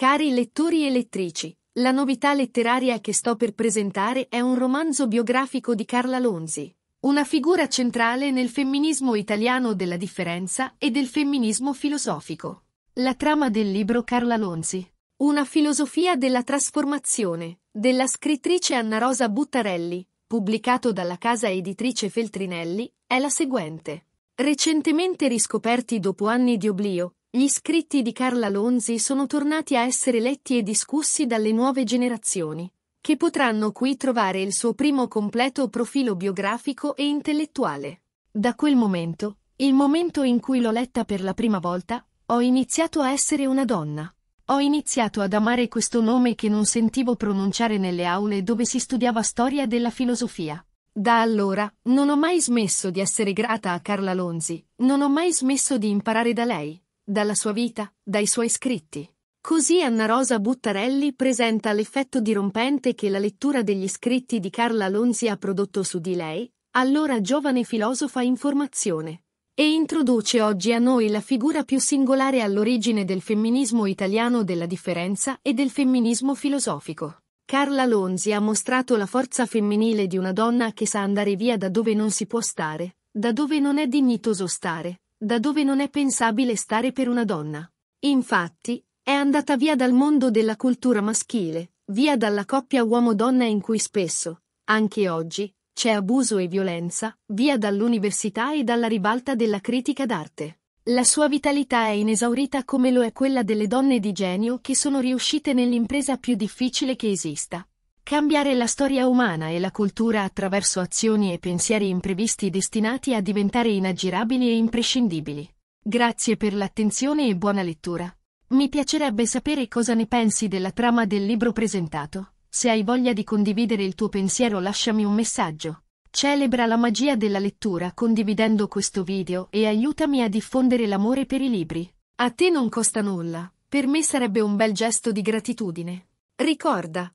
Cari lettori e lettrici, la novità letteraria che sto per presentare è un romanzo biografico di Carla Lonzi, una figura centrale nel femminismo italiano della differenza e del femminismo filosofico. La trama del libro Carla Lonzi. Una filosofia della trasformazione, della scrittrice Anna Rosa Buttarelli, pubblicato dalla casa editrice Feltrinelli, è la seguente. Recentemente riscoperti dopo anni di oblio, gli scritti di Carla Lonzi sono tornati a essere letti e discussi dalle nuove generazioni, che potranno qui trovare il suo primo completo profilo biografico e intellettuale. Da quel momento, il momento in cui l'ho letta per la prima volta, ho iniziato a essere una donna. Ho iniziato ad amare questo nome che non sentivo pronunciare nelle aule dove si studiava storia della filosofia. Da allora, non ho mai smesso di essere grata a Carla Lonzi, non ho mai smesso di imparare da lei dalla sua vita, dai suoi scritti. Così Anna Rosa Buttarelli presenta l'effetto dirompente che la lettura degli scritti di Carla Lonzi ha prodotto su di lei, allora giovane filosofa in formazione, e introduce oggi a noi la figura più singolare all'origine del femminismo italiano della differenza e del femminismo filosofico. Carla Lonzi ha mostrato la forza femminile di una donna che sa andare via da dove non si può stare, da dove non è dignitoso stare, da dove non è pensabile stare per una donna. Infatti, è andata via dal mondo della cultura maschile, via dalla coppia uomo-donna in cui spesso, anche oggi, c'è abuso e violenza, via dall'università e dalla ribalta della critica d'arte. La sua vitalità è inesaurita come lo è quella delle donne di genio che sono riuscite nell'impresa più difficile che esista, Cambiare la storia umana e la cultura attraverso azioni e pensieri imprevisti destinati a diventare inaggirabili e imprescindibili. Grazie per l'attenzione e buona lettura. Mi piacerebbe sapere cosa ne pensi della trama del libro presentato. Se hai voglia di condividere il tuo pensiero lasciami un messaggio. Celebra la magia della lettura condividendo questo video e aiutami a diffondere l'amore per i libri. A te non costa nulla, per me sarebbe un bel gesto di gratitudine. Ricorda,